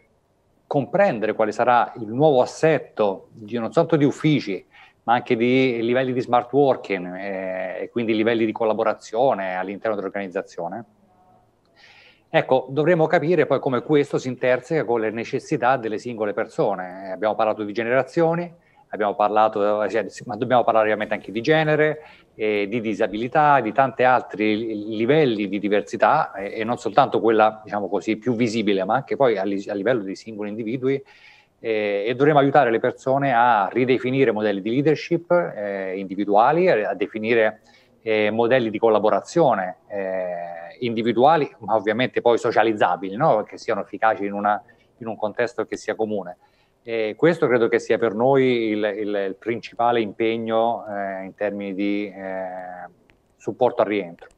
comprendere quale sarà il nuovo assetto di, non soltanto di uffici, ma anche di livelli di smart working eh, e quindi livelli di collaborazione all'interno dell'organizzazione. Ecco, dovremmo capire poi come questo si interseca con le necessità delle singole persone. Eh, abbiamo parlato di generazioni, abbiamo parlato, eh, cioè, ma dobbiamo parlare ovviamente anche di genere, eh, di disabilità, di tanti altri livelli di diversità eh, e non soltanto quella, diciamo così, più visibile, ma anche poi a, li- a livello dei singoli individui eh, e dovremo aiutare le persone a ridefinire modelli di leadership eh, individuali, a definire eh, modelli di collaborazione eh, individuali, ma ovviamente poi socializzabili, no? che siano efficaci in, una, in, un contesto che sia comune. E questo credo che sia per noi il, il, il principale impegno eh, in termini di eh, supporto al rientro.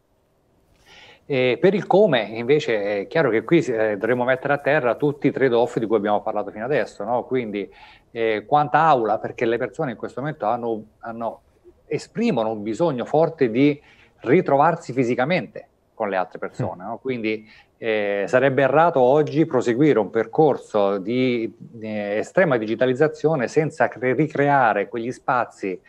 E per il come, invece, è chiaro che qui eh, dovremmo mettere a terra tutti i trade-off di cui abbiamo parlato fino adesso, no? quindi eh, quanta aula, perché le persone in questo momento hanno, hanno, esprimono un bisogno forte di ritrovarsi fisicamente con le altre persone, no? quindi eh, sarebbe errato oggi proseguire un percorso di eh, estrema digitalizzazione senza cre- ricreare quegli spazi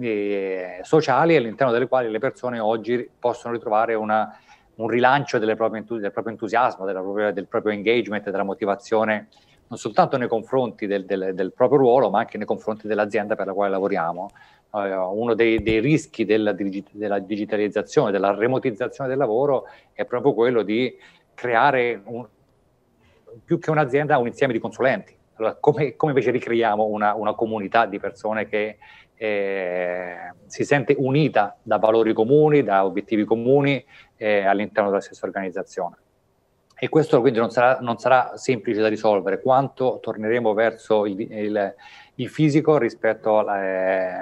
eh, sociali all'interno delle quali le persone oggi possono ritrovare una un rilancio del proprio entusiasmo, propria, del proprio engagement, della motivazione, non soltanto nei confronti del, del, del, proprio ruolo, ma anche nei confronti dell'azienda per la quale lavoriamo. Eh, uno dei, dei rischi della, della, digitalizzazione, della remotizzazione del lavoro è proprio quello di creare un, più che un'azienda un insieme di consulenti. Allora, come, come invece ricreiamo una, una comunità di persone che eh, si sente unita da valori comuni, da obiettivi comuni eh, all'interno della stessa organizzazione. E questo quindi non sarà, non sarà semplice da risolvere, quanto torneremo verso il, il, il fisico rispetto alla,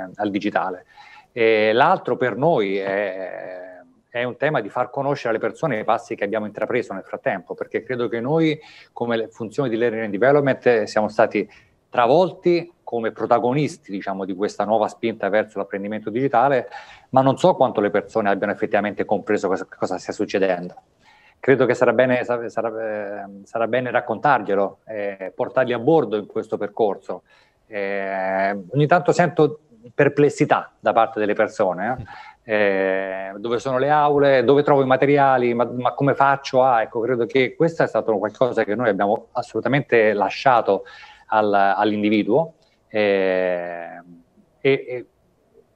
eh, al digitale. E l'altro per noi è è un tema di far conoscere alle persone i passi che abbiamo intrapreso nel frattempo, perché credo che noi come funzione di learning and development siamo stati travolti come protagonisti diciamo, di questa nuova spinta verso l'apprendimento digitale, ma non so quanto le persone abbiano effettivamente compreso cosa, cosa stia succedendo. Credo che sarà bene, sarà, ehm, sarà bene raccontarglielo, eh, portarli a bordo in questo percorso. Eh, ogni tanto sento perplessità da parte delle persone. Eh? Eh, dove sono le aule, dove trovo i materiali, ma, ma come faccio? Ah, ecco, credo che questo è stato qualcosa che noi abbiamo assolutamente lasciato al, all'individuo Ehm, e, e,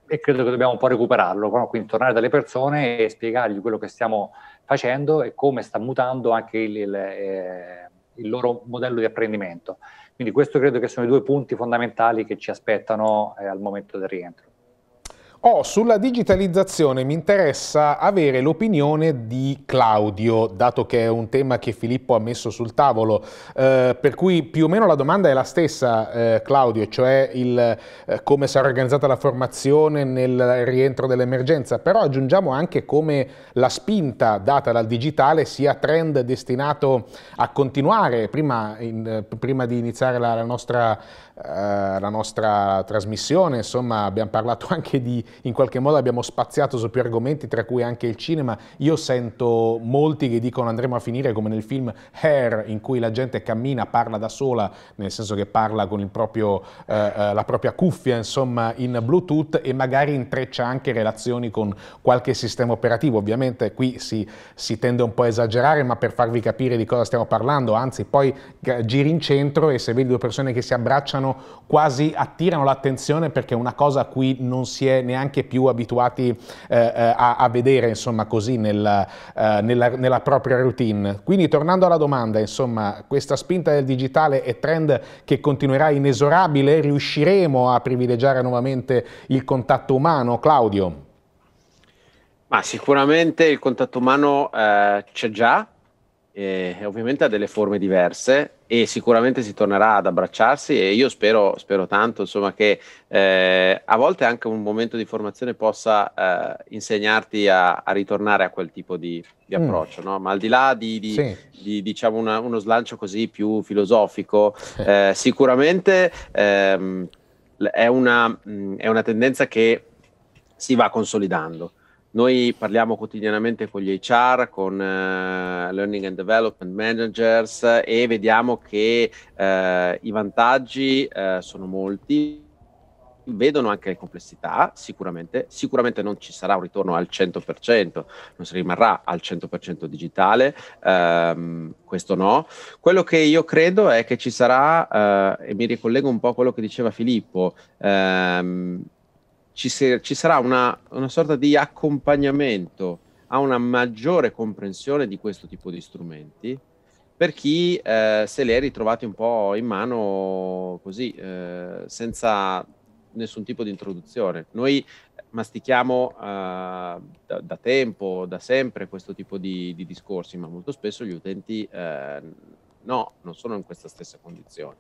e, credo che dobbiamo un po' recuperarlo, quindi tornare dalle persone e spiegargli quello che stiamo facendo e come sta mutando anche il, il, eh, il loro modello di apprendimento. Quindi questo credo che sono i due punti fondamentali che ci aspettano eh, al momento del rientro. Oh, sulla digitalizzazione mi interessa avere l'opinione di Claudio, dato che è un tema che Filippo ha messo sul tavolo, eh, per cui più o meno la domanda è la stessa, eh, Claudio, cioè il, eh, come sarà organizzata la formazione nel rientro dell'emergenza, però aggiungiamo anche come la spinta data dal digitale sia trend destinato a continuare. Prima, in, eh, prima di iniziare la, la nostra eh, la nostra trasmissione, insomma abbiamo parlato anche di, in qualche modo abbiamo spaziato su più argomenti, tra cui anche il cinema. Io sento molti che dicono andremo a finire come nel film Hair, in cui la gente cammina, parla da sola, nel senso che parla con proprio, eh, eh, la propria cuffia, insomma, in Bluetooth e magari intreccia anche relazioni con qualche sistema operativo. Ovviamente qui si, si tende un po' a esagerare, ma per farvi capire di cosa stiamo parlando, anzi poi eh, giri in centro e se vedi due persone che si abbracciano diciamo quasi attirano l'attenzione perché è una cosa a cui non si è neanche più abituati eh, eh, a, a, vedere insomma così nel, eh, nella, nella, propria routine. Quindi tornando alla domanda insomma questa spinta del digitale è trend che continuerà inesorabile, riusciremo a privilegiare nuovamente il contatto umano Claudio? Ma sicuramente il contatto umano eh, c'è già e ovviamente ha delle forme diverse e sicuramente si tornerà ad abbracciarsi e io spero, spero tanto insomma, che eh, a volte anche un momento di formazione possa eh, insegnarti a, a, ritornare a quel tipo di, di mm. approccio, mm. no? ma al di là di, di, sì. di diciamo una, uno slancio così più filosofico, eh, sicuramente ehm, è, una, mh, mm, è una tendenza che si va consolidando. Noi parliamo quotidianamente con gli HR, con uh, Learning and Development Managers e vediamo che uh, i vantaggi uh, sono molti, vedono anche le complessità, sicuramente, sicuramente non ci sarà un ritorno al 100%, non si rimarrà al 100% digitale, ehm, questo no. Quello che io credo è che ci sarà, eh, e mi ricollego un po' a quello che diceva Filippo, ehm, ci, se, ci sarà una, una sorta di accompagnamento a una maggiore comprensione di questo tipo di strumenti per chi eh, se li è ritrovati un po' in mano così, eh, senza nessun tipo di introduzione. Noi mastichiamo eh, da, da, tempo, da sempre, questo tipo di, di discorsi, ma molto spesso gli utenti eh, no, non sono in questa stessa condizione.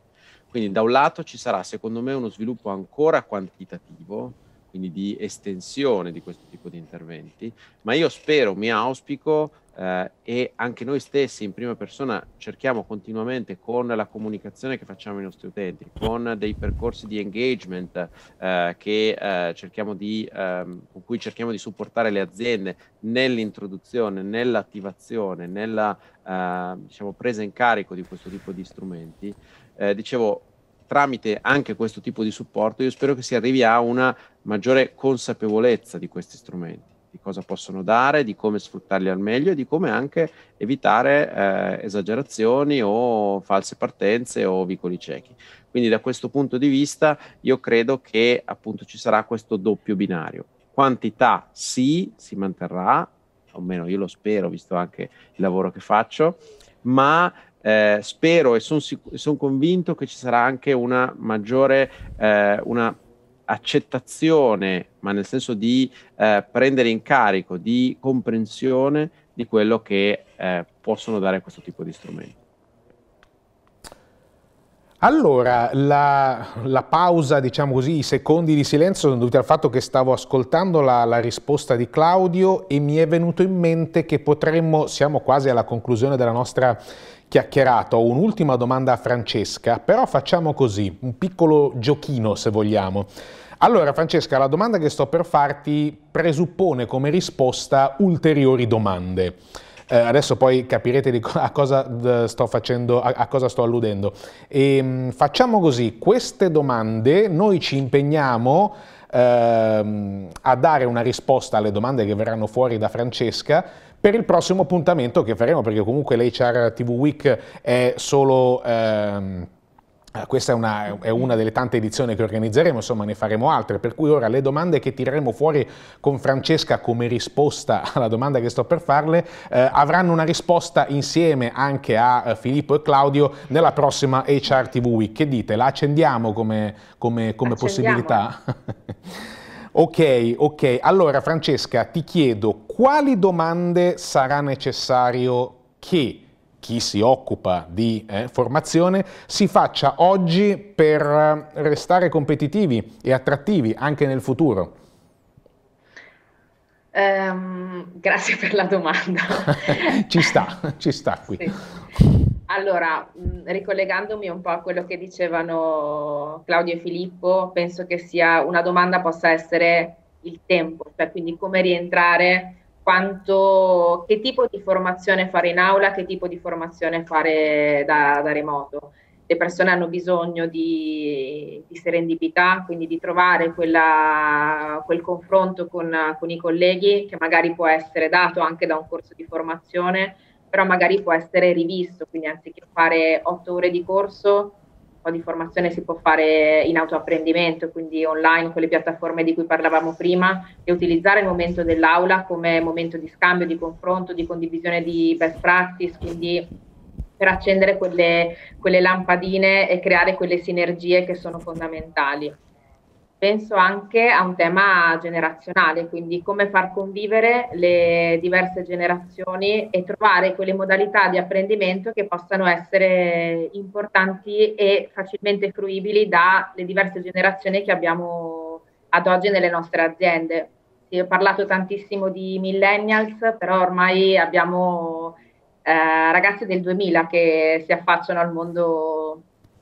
Quindi da un lato ci sarà, secondo me, uno sviluppo ancora quantitativo, quindi di estensione di questo tipo di interventi, ma io spero, mi auspico eh, e anche noi stessi in prima persona cerchiamo continuamente con la comunicazione che facciamo ai nostri utenti, con dei percorsi di engagement eh, che, eh, cerchiamo di, ehm, con cui cerchiamo di supportare le aziende nell'introduzione, nell'attivazione, nella eh, diciamo, presa in carico di questo tipo di strumenti. Eh, dicevo, tramite anche questo tipo di supporto io spero che si arrivi a una maggiore consapevolezza di questi strumenti, di cosa possono dare, di come sfruttarli al meglio e di come anche evitare eh, esagerazioni o false partenze o vicoli ciechi. Quindi da questo punto di vista io credo che appunto ci sarà questo doppio binario. Quantità sì, si manterrà, o almeno io lo spero, visto anche il lavoro che faccio, ma eh, spero e sono sic- son convinto che ci sarà anche una maggiore eh, una accettazione, ma nel senso di eh, prendere in carico, di comprensione di quello che eh, possono dare questo tipo di strumenti. Allora, la, la, pausa, diciamo così, i secondi di silenzio sono dovuti al fatto che stavo ascoltando la, la, risposta di Claudio e mi è venuto in mente che potremmo, siamo quasi alla conclusione della nostra chiacchierato, ho un'ultima domanda a Francesca, però facciamo così, un piccolo giochino se vogliamo. Allora Francesca, la domanda che sto per farti presuppone come risposta ulteriori domande. Eh, adesso poi capirete co a, cosa eh, sto facendo, a, a cosa sto alludendo. E, ehm, mh, facciamo così, queste domande noi ci impegniamo ehm, a dare una risposta alle domande che verranno fuori da Francesca per il prossimo appuntamento che faremo, perché comunque l'HR TV Week è solo... Ehm, eh, questa è una, è una, delle tante edizioni che organizzeremo, insomma ne faremo altre, per cui ora le domande che tireremo fuori con Francesca come risposta alla domanda che sto per farle eh, avranno una risposta insieme anche a eh, Filippo e Claudio nella prossima HR TV Week. Che dite? La accendiamo come, come, come possibilità? Ok, ok. Allora Francesca, ti chiedo quali domande sarà necessario che chi si occupa di eh, formazione si faccia oggi per eh, restare competitivi e attrattivi anche nel futuro? Um, grazie per la domanda. ci sta, ci sta qui. Sì. Allora, mm, ricollegandomi un po' a quello che dicevano Claudio e Filippo, penso che sia una domanda possa essere il tempo, cioè quindi come rientrare, quanto, che tipo di formazione fare in aula, che tipo di formazione fare da, da remoto. Le persone hanno bisogno di, di serendipità, quindi di trovare quella, quel confronto con, con i colleghi che magari può essere dato anche da un corso di formazione però magari può essere rivisto, quindi anziché fare otto ore di corso, un po' di formazione si può fare in autoapprendimento, quindi online con le piattaforme di cui parlavamo prima e utilizzare il momento dell'aula come momento di scambio, di confronto, di condivisione di best practice, quindi per accendere quelle, quelle lampadine e creare quelle sinergie che sono fondamentali penso anche a un tema generazionale, quindi come far convivere le diverse generazioni e trovare quelle modalità di apprendimento che possano essere importanti e facilmente fruibili dalle diverse generazioni che abbiamo ad oggi nelle nostre aziende. Si è parlato tantissimo di millennials, però ormai abbiamo eh, ragazzi del 2000 che si affacciano al mondo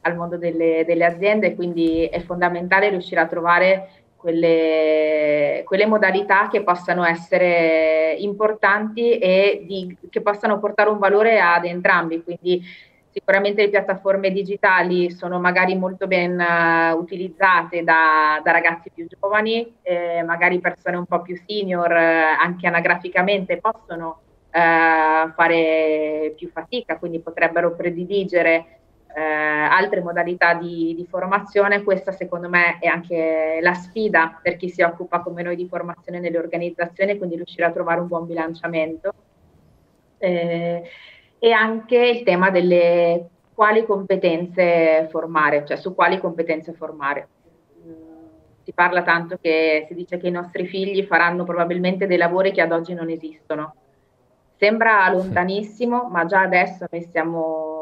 al mondo delle, delle aziende, quindi è fondamentale riuscire a trovare quelle, quelle, modalità che possano essere importanti e di, che possano portare un valore ad entrambi. Quindi sicuramente le piattaforme digitali sono magari molto ben uh, utilizzate da, da, ragazzi più giovani, eh, magari persone un po' più senior, eh, anche anagraficamente possono eh, fare più fatica, quindi potrebbero prediligere eh, altre modalità di, di, formazione, questa secondo me è anche la sfida per chi si occupa come noi di formazione nelle organizzazioni, quindi riuscire a trovare un buon bilanciamento. Eh, e anche il tema delle quali competenze formare, cioè su quali competenze formare. Mm, si parla tanto che si dice che i nostri figli faranno probabilmente dei lavori che ad oggi non esistono. Sembra lontanissimo, ma già adesso noi stiamo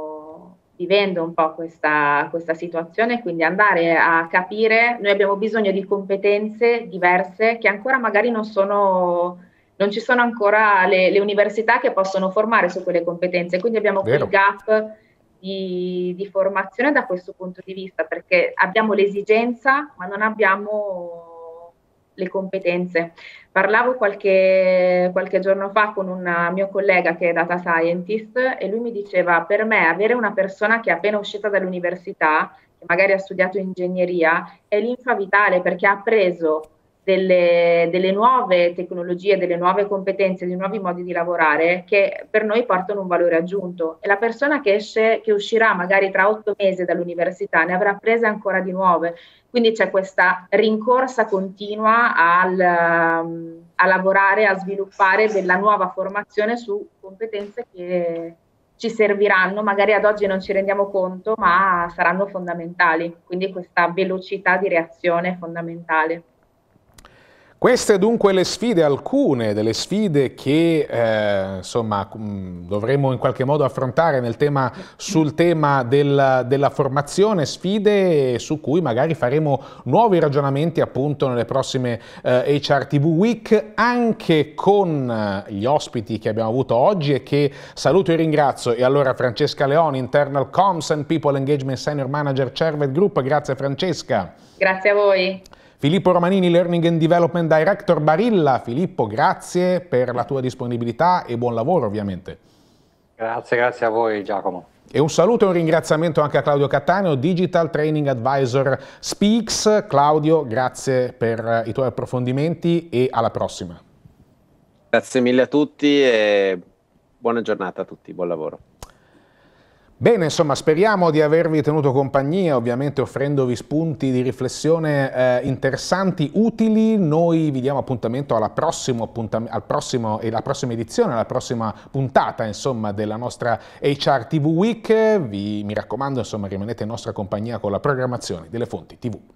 vivendo un po' questa, questa situazione, quindi andare a capire, noi abbiamo bisogno di competenze diverse che ancora magari non sono non ci sono ancora le, le, università che possono formare su quelle competenze, quindi abbiamo Vero. quel gap di, di, formazione da questo punto di vista, perché abbiamo l'esigenza ma non abbiamo le competenze. Parlavo qualche, qualche giorno fa con un mio collega che è data scientist e lui mi diceva, per me avere una persona che è appena uscita dall'università, che magari ha studiato ingegneria, è l'infa vitale perché ha preso delle, delle, nuove tecnologie, delle nuove competenze, dei nuovi modi di lavorare che per noi portano un valore aggiunto. E la persona che esce, che uscirà magari tra otto mesi dall'università, ne avrà prese ancora di nuove. Quindi c'è questa rincorsa continua al, ehm, a lavorare, a sviluppare della nuova formazione su competenze che ci serviranno, magari ad oggi non ci rendiamo conto, ma saranno fondamentali. Quindi questa velocità di reazione è fondamentale. Queste dunque le sfide, alcune delle sfide che eh, insomma, mm, dovremo in qualche modo affrontare tema, sul tema del, della formazione, sfide su cui magari faremo nuovi ragionamenti appunto nelle prossime eh, TV Week, anche con eh, gli ospiti che abbiamo avuto oggi e che saluto e ringrazio. E allora Francesca Leoni, Internal Comms and People Engagement Senior Manager Cervet Group, grazie Francesca. Grazie a voi. Filippo Romanini, Learning and Development Director Barilla. Filippo, grazie per la tua disponibilità e buon lavoro ovviamente. Grazie, grazie a voi Giacomo. E un saluto e un ringraziamento anche a Claudio Cattaneo, Digital Training Advisor Speaks. Claudio, grazie per i tuoi approfondimenti e alla prossima. Grazie mille a tutti e buona giornata a tutti, buon lavoro. Bene, insomma, speriamo di avervi tenuto compagnia, ovviamente offrendovi spunti di riflessione eh, interessanti, utili. Noi vi diamo appuntamento alla, prossimo, al prossimo, alla prossima edizione, alla prossima puntata, insomma, della nostra HR TV Week. Vi, mi raccomando, insomma, rimanete in nostra compagnia con la programmazione delle fonti TV.